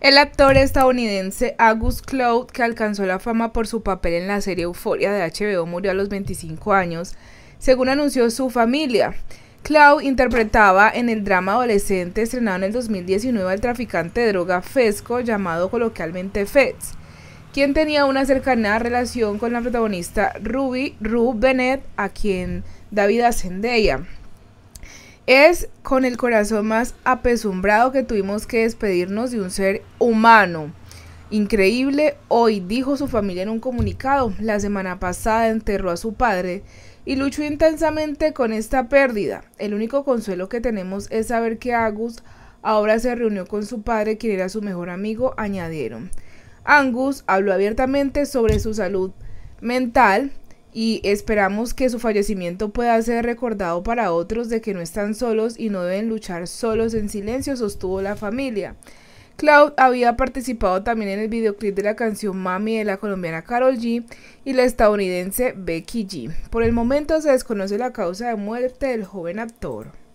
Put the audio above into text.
El actor estadounidense August Cloud, que alcanzó la fama por su papel en la serie Euforia de HBO, murió a los 25 años, según anunció su familia. Cloud interpretaba en el drama adolescente estrenado en el 2019 al traficante de droga Fesco, llamado coloquialmente Feds, quien tenía una cercana relación con la protagonista Ruby Rue Bennett, a quien David ascendía. Es con el corazón más apesumbrado que tuvimos que despedirnos de un ser humano. Increíble, hoy dijo su familia en un comunicado, la semana pasada enterró a su padre y luchó intensamente con esta pérdida. El único consuelo que tenemos es saber que Agus ahora se reunió con su padre, quien era su mejor amigo, añadieron. Angus habló abiertamente sobre su salud mental y esperamos que su fallecimiento pueda ser recordado para otros de que no están solos y no deben luchar solos en silencio, sostuvo la familia. Cloud había participado también en el videoclip de la canción Mami de la colombiana Carol G y la estadounidense Becky G. Por el momento se desconoce la causa de muerte del joven actor.